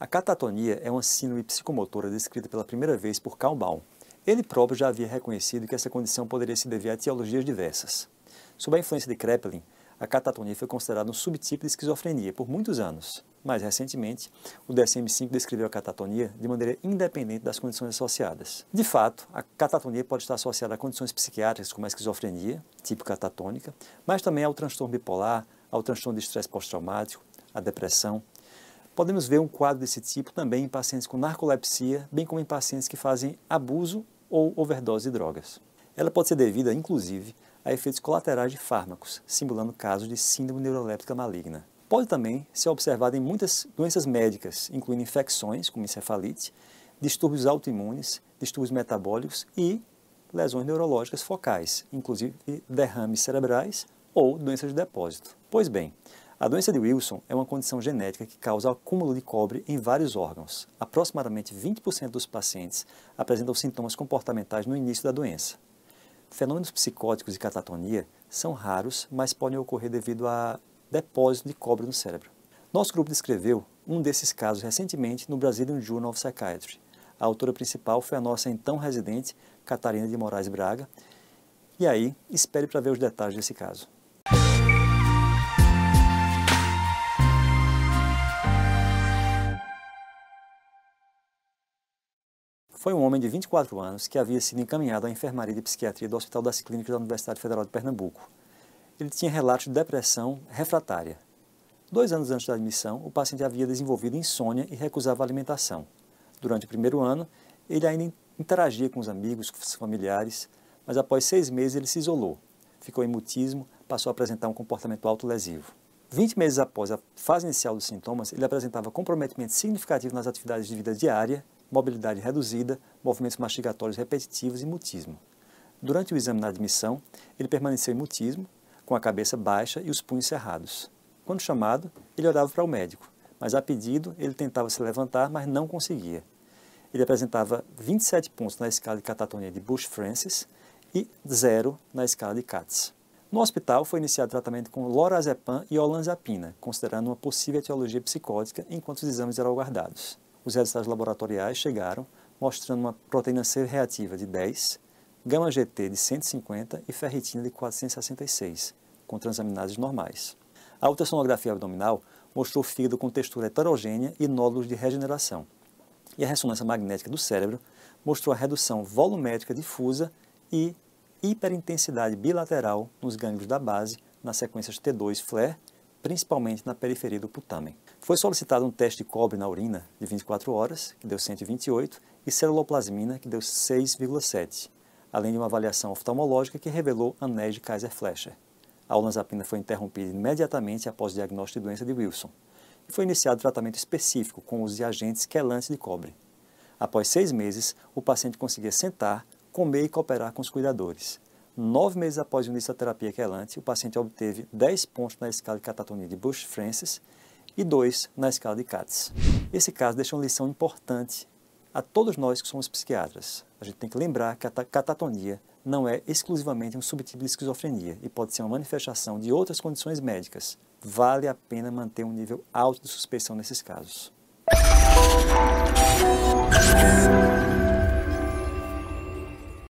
A catatonia é uma síndrome psicomotora descrita pela primeira vez por Karl Baum. Ele próprio já havia reconhecido que essa condição poderia se dever a etiologias diversas. Sob a influência de Kraepelin, a catatonia foi considerada um subtipo de esquizofrenia por muitos anos. Mais recentemente, o DSM-5 descreveu a catatonia de maneira independente das condições associadas. De fato, a catatonia pode estar associada a condições psiquiátricas como a esquizofrenia, tipo catatônica, mas também ao transtorno bipolar, ao transtorno de estresse pós-traumático, à depressão Podemos ver um quadro desse tipo também em pacientes com narcolepsia, bem como em pacientes que fazem abuso ou overdose de drogas. Ela pode ser devida, inclusive, a efeitos colaterais de fármacos, simulando casos de síndrome neuroléptica maligna. Pode também ser observada em muitas doenças médicas, incluindo infecções, como encefalite, distúrbios autoimunes, distúrbios metabólicos e lesões neurológicas focais, inclusive derrames cerebrais ou doenças de depósito. Pois bem, a doença de Wilson é uma condição genética que causa acúmulo de cobre em vários órgãos. Aproximadamente 20% dos pacientes apresentam sintomas comportamentais no início da doença. Fenômenos psicóticos e catatonia são raros, mas podem ocorrer devido a depósito de cobre no cérebro. Nosso grupo descreveu um desses casos recentemente no Brazilian Journal of Psychiatry. A autora principal foi a nossa então residente, Catarina de Moraes Braga. E aí, espere para ver os detalhes desse caso. foi um homem de 24 anos que havia sido encaminhado à enfermaria de psiquiatria do Hospital das Clínicas da Universidade Federal de Pernambuco. Ele tinha relatos de depressão refratária. Dois anos antes da admissão, o paciente havia desenvolvido insônia e recusava alimentação. Durante o primeiro ano, ele ainda interagia com os amigos, com os familiares, mas após seis meses ele se isolou, ficou em mutismo, passou a apresentar um comportamento autolesivo. Vinte meses após a fase inicial dos sintomas, ele apresentava comprometimento significativo nas atividades de vida diária mobilidade reduzida, movimentos mastigatórios repetitivos e mutismo. Durante o exame na admissão, ele permaneceu em mutismo, com a cabeça baixa e os punhos cerrados. Quando chamado, ele olhava para o médico, mas a pedido ele tentava se levantar, mas não conseguia. Ele apresentava 27 pontos na escala de catatonia de Bush-Francis e zero na escala de CATS. No hospital foi iniciado tratamento com lorazepam e olanzapina, considerando uma possível etiologia psicótica, enquanto os exames eram aguardados. Os resultados laboratoriais chegaram mostrando uma proteína C reativa de 10, gama GT de 150 e ferritina de 466, com transaminases normais. A ultrassonografia abdominal mostrou fígado com textura heterogênea e nódulos de regeneração. E a ressonância magnética do cérebro mostrou a redução volumétrica difusa e hiperintensidade bilateral nos gânglios da base nas sequências T2 FLAIR principalmente na periferia do putamen. Foi solicitado um teste de cobre na urina de 24 horas, que deu 128, e ceruloplasmina, que deu 6,7, além de uma avaliação oftalmológica que revelou anéis de Kaiser-Fleischer. A olanzapina foi interrompida imediatamente após o diagnóstico de doença de Wilson e foi iniciado tratamento específico com os agentes quelantes de cobre. Após seis meses, o paciente conseguia sentar, comer e cooperar com os cuidadores. Nove meses após o início da terapia quelante, o paciente obteve 10 pontos na escala de catatonia de Bush-Francis e 2 na escala de CATS. Esse caso deixa uma lição importante a todos nós que somos psiquiatras. A gente tem que lembrar que a catatonia não é exclusivamente um subtipo de esquizofrenia e pode ser uma manifestação de outras condições médicas. Vale a pena manter um nível alto de suspeição nesses casos.